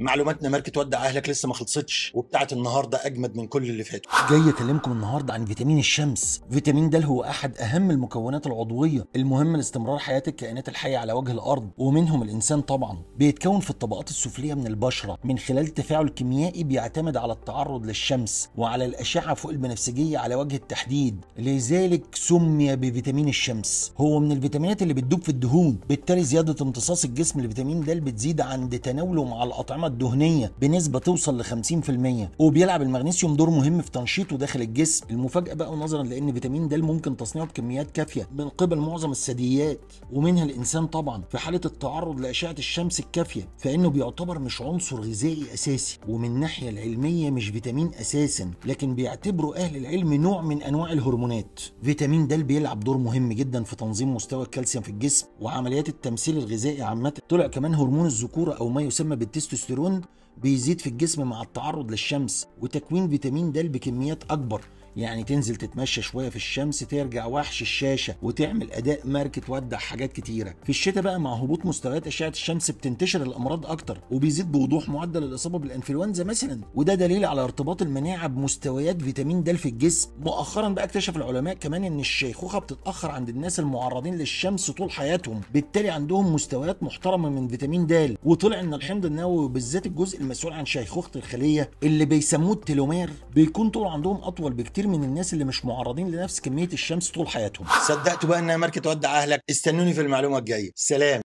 معلوماتنا ماركة ودع اهلك لسه ما خلصتش وبتاعت النهارده اجمد من كل اللي فاتوا جاي اكلمكم النهارده عن فيتامين الشمس فيتامين د هو احد اهم المكونات العضويه المهمه لاستمرار حياه الكائنات الحيه على وجه الارض ومنهم الانسان طبعا بيتكون في الطبقات السفليه من البشره من خلال تفاعل كيميائي بيعتمد على التعرض للشمس وعلى الاشعه فوق البنفسجيه على وجه التحديد لذلك سمي بفيتامين الشمس هو من الفيتامينات اللي بتدوب في الدهون بالتالي زياده امتصاص الجسم لفيتامين د بتزيد عند تناوله مع الاطعمه الطعمه الدهنيه بنسبه توصل ل 50% وبيلعب المغنيسيوم دور مهم في تنشيطه داخل الجسم المفاجاه بقى نظرا لان فيتامين د ممكن تصنيعه بكميات كافيه من قبل معظم الثدييات ومنها الانسان طبعا في حاله التعرض لاشعه الشمس الكافيه فانه بيعتبر مش عنصر غذائي اساسي ومن الناحيه العلميه مش فيتامين اساسا لكن بيعتبره اهل العلم نوع من انواع الهرمونات فيتامين د بيلعب دور مهم جدا في تنظيم مستوى الكالسيوم في الجسم وعمليات التمثيل الغذائي عامه طلع كمان هرمون الذكوره او ما يسمى بالتستوستيرون التستوستيرون بيزيد في الجسم مع التعرض للشمس وتكوين فيتامين د بكميات اكبر يعني تنزل تتمشى شويه في الشمس ترجع وحش الشاشه وتعمل اداء مارك تودع حاجات كتيره في الشتاء بقى مع هبوط مستويات اشعه الشمس بتنتشر الامراض اكتر وبيزيد بوضوح معدل الاصابه بالانفلونزا مثلا وده دليل على ارتباط المناعه بمستويات فيتامين د في الجسم مؤخرا بقى اكتشف العلماء كمان ان الشيخوخه بتتاخر عند الناس المعرضين للشمس طول حياتهم بالتالي عندهم مستويات محترمه من فيتامين د وطلع ان الحمض النووي وبالذات الجزء المسؤول عن شيخوخه الخليه اللي بيسموه التلومير بيكون طول عندهم اطول بكتير كتير من الناس اللي مش معرضين لنفس كميه الشمس طول حياتهم صدقت بقى انها ماركه تودع اهلك استنوني في المعلومه الجايه سلام